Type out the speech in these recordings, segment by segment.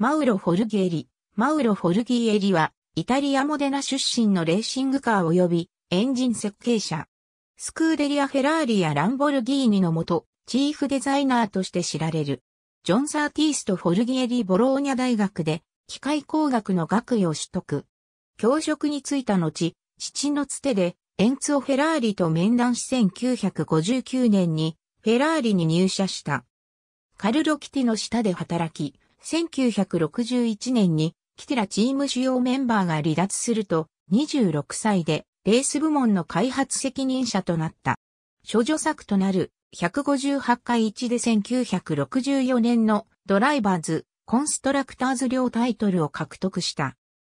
マウロ・フォルギエリ。マウロ・フォルギエリは、イタリアモデナ出身のレーシングカー及びエンジン設計者。スクーデリア・フェラーリやランボルギーニのもと、チーフデザイナーとして知られる。ジョン・サーティースとフォルギエリ・ボローニャ大学で、機械工学の学位を取得。教職に就いた後、父のつてで、エンツォ・フェラーリと面談し1959年に、フェラーリに入社した。カルロ・キティの下で働き、1961年にキテラチーム主要メンバーが離脱すると26歳でレース部門の開発責任者となった。処女作となる158回1で1964年のドライバーズ、コンストラクターズ両タイトルを獲得した。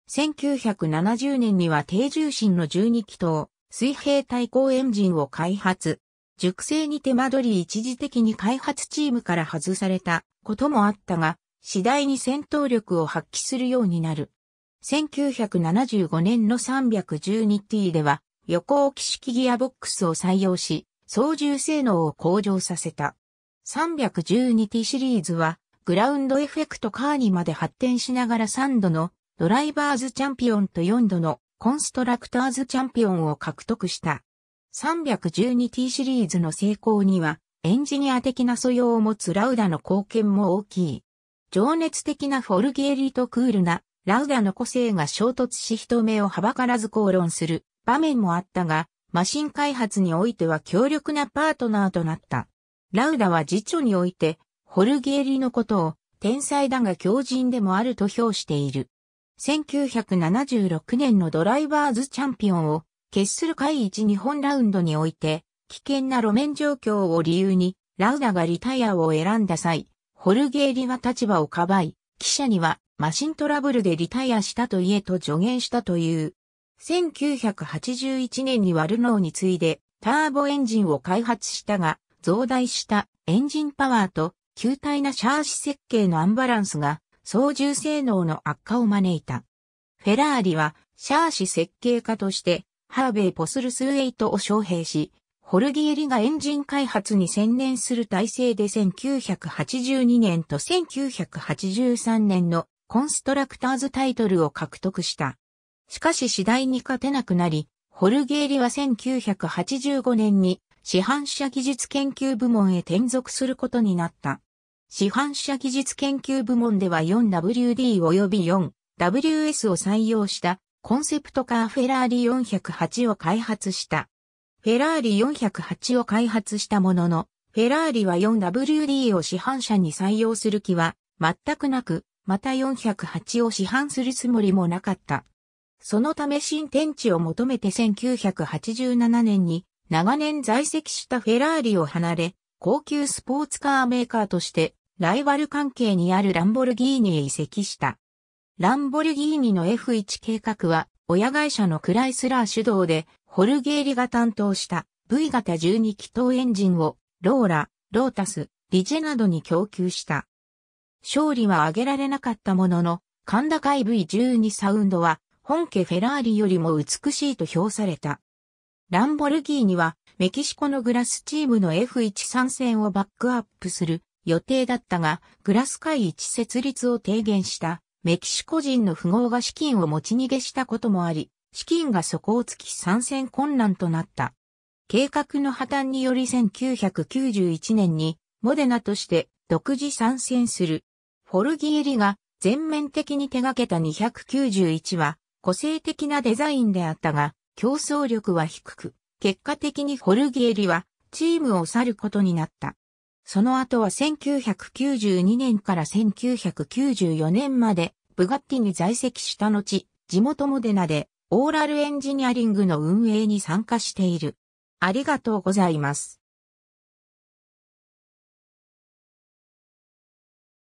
1970年には低重心の12気筒、水平対向エンジンを開発。熟成に手間取り一時的に開発チームから外されたこともあったが、次第に戦闘力を発揮するようになる。1975年の 312T では横置き式ギアボックスを採用し、操縦性能を向上させた。312T シリーズはグラウンドエフェクトカーにまで発展しながら3度のドライバーズチャンピオンと4度のコンストラクターズチャンピオンを獲得した。312T シリーズの成功にはエンジニア的な素養を持つラウダの貢献も大きい。情熱的なフォルゲーリとクールなラウダの個性が衝突し人目をはばからず口論する場面もあったが、マシン開発においては強力なパートナーとなった。ラウダは辞書において、フォルゲーリのことを天才だが強人でもあると評している。1976年のドライバーズチャンピオンを決する会1日本ラウンドにおいて、危険な路面状況を理由に、ラウダがリタイアを選んだ際、ホルゲーリは立場をかばい、記者にはマシントラブルでリタイアしたと言えと助言したという。1981年にワルノーに次いでターボエンジンを開発したが、増大したエンジンパワーと球体なシャーシ設計のアンバランスが操縦性能の悪化を招いた。フェラーリはシャーシ設計家としてハーベイ・ポスルスウェイトを招聘し、ホルギエリがエンジン開発に専念する体制で1982年と1983年のコンストラクターズタイトルを獲得した。しかし次第に勝てなくなり、ホルゲーリは1985年に市販車技術研究部門へ転属することになった。市販車技術研究部門では 4WD 及び 4WS を採用したコンセプトカーフェラーリ408を開発した。フェラーリ408を開発したものの、フェラーリは 4WD を市販車に採用する気は全くなく、また408を市販するつもりもなかった。そのため新天地を求めて1987年に長年在籍したフェラーリを離れ、高級スポーツカーメーカーとしてライバル関係にあるランボルギーニへ移籍した。ランボルギーニの F1 計画は親会社のクライスラー主導でホルゲーリが担当した V 型12気筒エンジンをローラ、ロータス、リジェなどに供給した。勝利は挙げられなかったものの、甲高い V12 サウンドは本家フェラーリよりも美しいと評された。ランボルギーニはメキシコのグラスチームの F1 参戦をバックアップする予定だったが、グラス会一設立を提言したメキシコ人の富豪が資金を持ち逃げしたこともあり、資金が底をつき参戦困難となった。計画の破綻により1991年にモデナとして独自参戦する。フォルギエリが全面的に手掛けた291は個性的なデザインであったが競争力は低く、結果的にフォルギエリはチームを去ることになった。その後は1992年から1994年までブガッティに在籍した後、地元モデナでオーラルエンジニアリングの運営に参加している。ありがとうございます。